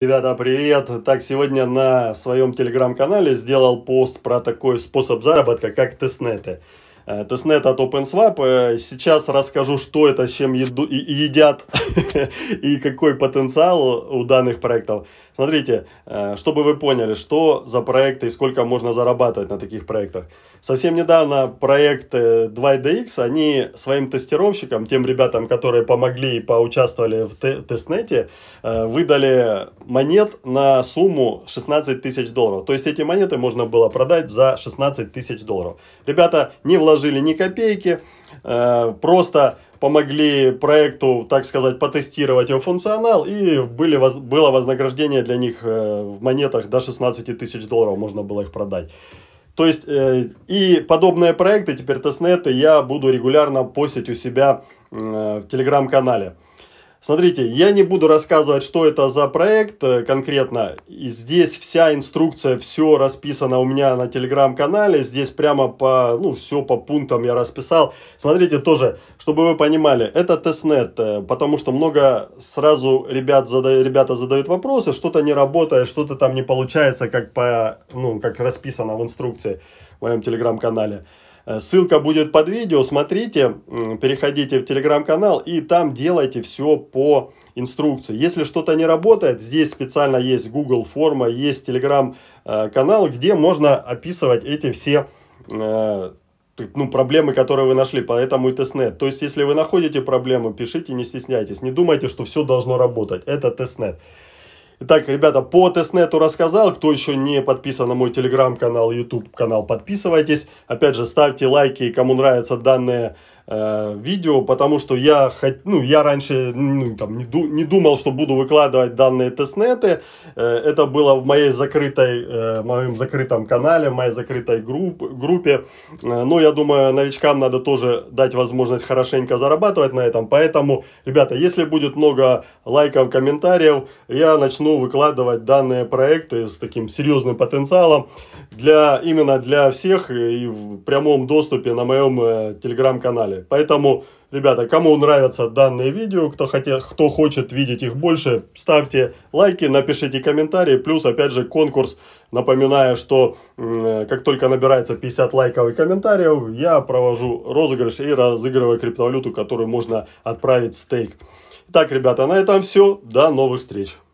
Ребята, привет! Так, сегодня на своем телеграм-канале сделал пост про такой способ заработка, как тестнеты. Э, Теснет от OpenSwap. Э, сейчас расскажу, что это, с чем еду, и, едят и какой потенциал у данных проектов. Смотрите, э, чтобы вы поняли, что за проекты и сколько можно зарабатывать на таких проектах. Совсем недавно проект 2DX, они своим тестировщикам, тем ребятам, которые помогли и поучаствовали в тестнете, выдали монет на сумму 16 тысяч долларов. То есть эти монеты можно было продать за 16 тысяч долларов. Ребята не вложили вложили ни копейки, э, просто помогли проекту, так сказать, потестировать его функционал, и были, было вознаграждение для них э, в монетах до 16 тысяч долларов, можно было их продать. То есть, э, и подобные проекты, теперь тестнеты, я буду регулярно постить у себя в телеграм-канале. Смотрите, я не буду рассказывать, что это за проект э, конкретно. И здесь вся инструкция, все расписано у меня на телеграм-канале. Здесь прямо по, ну, все по пунктам я расписал. Смотрите тоже, чтобы вы понимали, это тестнет, э, потому что много сразу ребят зада... ребята задают вопросы, что-то не работает, что-то там не получается, как по, ну, как расписано в инструкции в моем телеграм-канале. Э, ссылка будет под видео, смотрите, переходите в телеграм-канал и там делайте все по инструкции. Если что-то не работает, здесь специально есть Google форма, есть телеграм-канал, э, где можно описывать эти все э, ну, проблемы, которые вы нашли, поэтому и тестнет. То есть, если вы находите проблему, пишите, не стесняйтесь. Не думайте, что все должно работать. Это тестнет. Итак, ребята, по тестнету рассказал. Кто еще не подписан на мой телеграм-канал, YouTube канал подписывайтесь. Опять же, ставьте лайки, кому нравятся данные Э, видео, потому что я, ну, я раньше ну, там, не, ду- не думал, что буду выкладывать данные тестнеты. Э, это было в моей закрытой, э, в моем закрытом канале, в моей закрытой групп, группе. Но я думаю, новичкам надо тоже дать возможность хорошенько зарабатывать на этом. Поэтому, ребята, если будет много лайков, комментариев, я начну выкладывать данные проекты с таким серьезным потенциалом для именно для всех и в прямом доступе на моем телеграм-канале охуенные. Поэтому, ребята, кому нравятся данные видео, кто, хотел, кто хочет видеть их больше, ставьте лайки, напишите комментарии. Плюс, опять же, конкурс. Напоминаю, что э, как только набирается 50 лайков и комментариев, я провожу розыгрыш и разыгрываю криптовалюту, которую можно отправить в стейк. Итак, ребята, на этом все. До новых встреч.